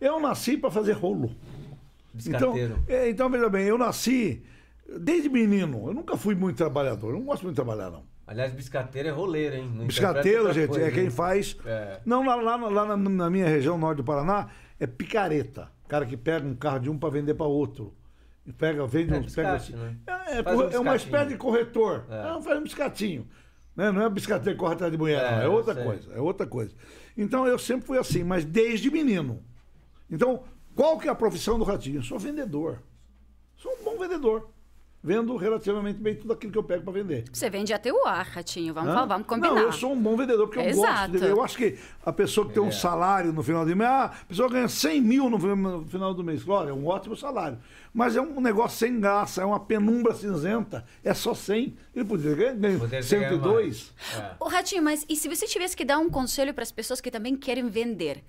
Eu nasci para fazer rolo. Então, é, então, veja bem, eu nasci desde menino. Eu nunca fui muito trabalhador. Eu não gosto muito de trabalhar, não. Aliás, biscateiro é roleiro, hein? Não biscateiro, gente, é coisa, é quem faz. É. Não, lá, lá, lá na, na, minha região, norte do Paraná, é picareta. cara que pega um carro de um para vender para outro. E pega, vende é, Biscate, pega, assim. né? é, é, um é uma espécie de corretor. É. é, faz um biscatinho. Né? Não é biscateiro que corre atrás de mulher, não. É, é outra coisa. É outra coisa. Então eu sempre fui assim, mas desde menino. Então, qual que é a profissão do Ratinho? Eu sou vendedor. Sou um bom vendedor. Vendo relativamente bem tudo aquilo que eu pego para vender. Você vende até o ar, Ratinho. Vamos, falar, vamos combinar. Não, eu sou um bom vendedor, porque é eu exato. gosto Exato. Eu acho que a pessoa que tem é. um salário no final do mês... Ah, a pessoa ganha 100 mil no final do mês. Olha, é um ótimo salário. Mas é um negócio sem graça, é uma penumbra cinzenta. É só 100. Ele poderia ganhar Poder 102. É. Ô, Ratinho, mas e se você tivesse que dar um conselho para as pessoas que também querem vender?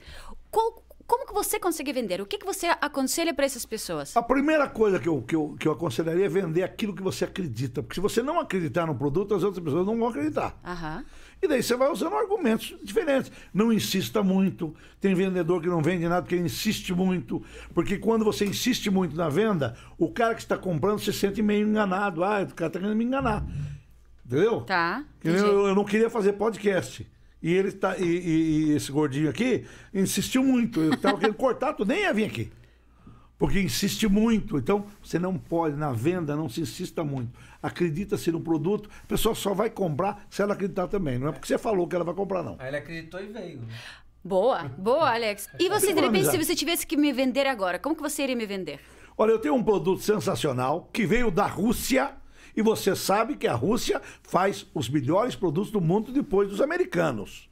Qual como que você consegue vender? O que, que você aconselha para essas pessoas? A primeira coisa que eu, que, eu, que eu aconselharia é vender aquilo que você acredita. Porque se você não acreditar no produto, as outras pessoas não vão acreditar. Aham. E daí você vai usando argumentos diferentes. Não insista muito. Tem vendedor que não vende nada porque ele insiste muito. Porque quando você insiste muito na venda, o cara que está comprando se sente meio enganado. Ah, o cara está querendo me enganar. Entendeu? Tá. Eu, eu não queria fazer podcast. E ele tá, e, e, e esse gordinho aqui insistiu muito. Eu tava querendo cortar, tu nem ia vir aqui. Porque insiste muito. Então, você não pode, na venda, não se insista muito. Acredita-se no produto, a pessoa só vai comprar se ela acreditar também. Não é porque você falou que ela vai comprar, não. ela acreditou e veio. Boa, boa, Alex. E você, de repente, se você tivesse que me vender agora, como que você iria me vender? Olha, eu tenho um produto sensacional que veio da Rússia e você sabe que a Rússia faz os melhores produtos do mundo depois dos americanos.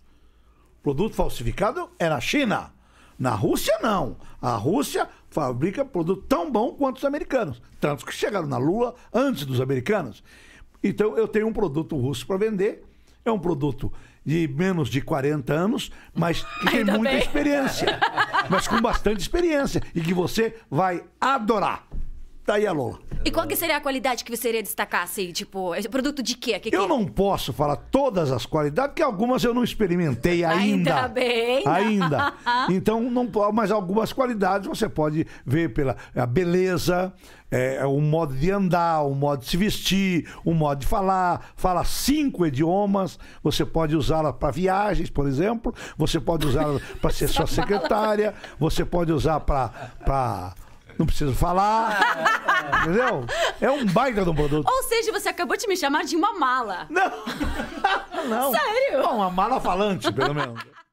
produto falsificado é na China. Na Rússia, não. A Rússia fabrica produto tão bom quanto os americanos. Tanto que chegaram na Lua antes dos americanos. Então, eu tenho um produto russo para vender. É um produto de menos de 40 anos, mas que tem Ainda muita bem. experiência. Mas com bastante experiência. E que você vai adorar. Tá aí a Lola. E qual que seria a qualidade que você iria destacar, assim, tipo, produto de quê? Que eu não posso falar todas as qualidades, porque algumas eu não experimentei ainda. Ainda bem. Ainda. então, não, mas algumas qualidades você pode ver pela beleza, é, o é modo de andar, o modo de se vestir, o modo de falar, fala cinco idiomas, você pode usá-la para viagens, por exemplo, você pode usá-la para ser sua secretária, você pode usar para não preciso falar. entendeu? É um baita do produto. Ou seja, você acabou de me chamar de uma mala. Não! não. Sério? Bom, uma mala falante, pelo menos.